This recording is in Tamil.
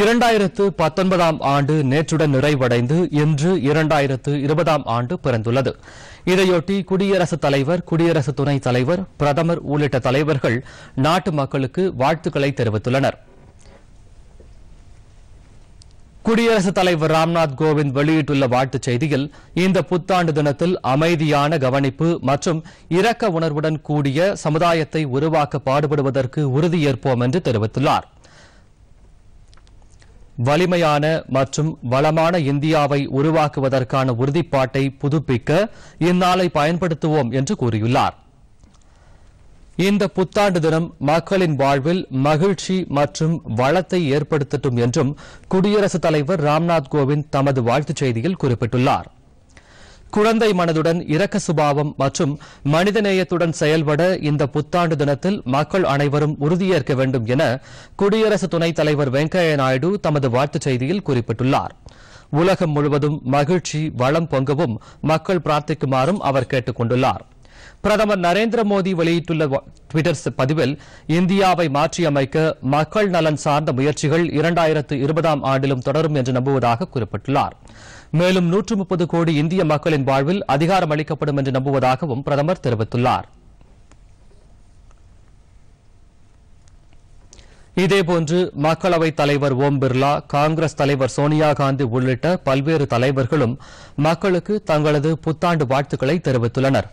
இரண்டாயிரத்து பத்தொன்பதாம் ஆண்டு நேற்றுடன் நிறைவடைந்து இன்று இரண்டாயிரத்து இருபதாம் ஆண்டு பிறந்துள்ளது இதையொட்டி குடியரசுத் தலைவர் குடியரசு துணைத் தலைவர் பிரதமர் உள்ளிட்ட தலைவர்கள் நாட்டு மக்களுக்கு வாழ்த்துக்களை தெரிவித்துள்ளனர் குடியரசுத் தலைவர் ராம்நாத் கோவிந்த் வெளியிட்டுள்ள வாழ்த்துச் செய்தியில் இந்த புத்தாண்டு தினத்தில் அமைதியான கவனிப்பு மற்றும் இரக்க உணர்வுடன் கூடிய சமுதாயத்தை உருவாக்க பாடுபடுவதற்கு உறுதியேற்போம் என்று தெரிவித்துள்ளாா் வலிமையான மற்றும் வளமான இந்தியாவை உருவாக்குவதற்கான உறுதிப்பாட்டை புதுப்பிக்க இந்நாளை பயன்படுத்துவோம் என்று கூறியுள்ளார் இந்த புத்தாண்டு தினம் மக்களின் வாழ்வில் மகிழ்ச்சி மற்றும் வளத்தை ஏற்படுத்தட்டும் என்றும் குடியரசுத் தலைவர் ராம்நாத் கோவிந்த் தமது வாழ்த்துச் செய்தியில் குறிப்பிட்டுள்ளாா் குழந்தை மனதுடன் இரக்க சுபாவம் மற்றும் மனிதநேயத்துடன் செயல்பட இந்த புத்தாண்டு தினத்தில் மக்கள் அனைவரும் உறுதியேற்க வேண்டும் என குடியரசு துணைத் தலைவர் வெங்கையா நாயுடு தமது வாழ்த்துச் செய்தியில் குறிப்பிட்டுள்ளார் உலகம் முழுவதும் மகிழ்ச்சி வளம் பொங்கவும் மக்கள் பிரார்த்திக்குமாறும் அவர் கேட்டுக் கொண்டுள்ளாா் பிரதமர் நரேந்திர மோடி வெளியிட்டுள்ள டுவிட்டர் பதிவில் இந்தியாவை மாற்றியமைக்க மக்கள் நலன் சார்ந்த முயற்சிகள் இரண்டாயிரத்து இருபதாம் ஆண்டிலும் தொடரும் என்று நம்புவதாக குறிப்பிட்டுள்ளார் மேலும் நூற்று முப்பது கோடி இந்திய மக்களின் வாழ்வில் அதிகாரம் அளிக்கப்படும் என்று நம்புவதாகவும் பிரதமர் தெரிவித்துள்ளார் இதேபோன்று மக்களவைத் தலைவர் ஓம் பிர்லா காங்கிரஸ் தலைவர் சோனியா காந்தி உள்ளிட்ட பல்வேறு தலைவர்களும் மக்களுக்கு தங்களது புத்தாண்டு வாழ்த்துக்களை தெரிவித்துள்ளனா்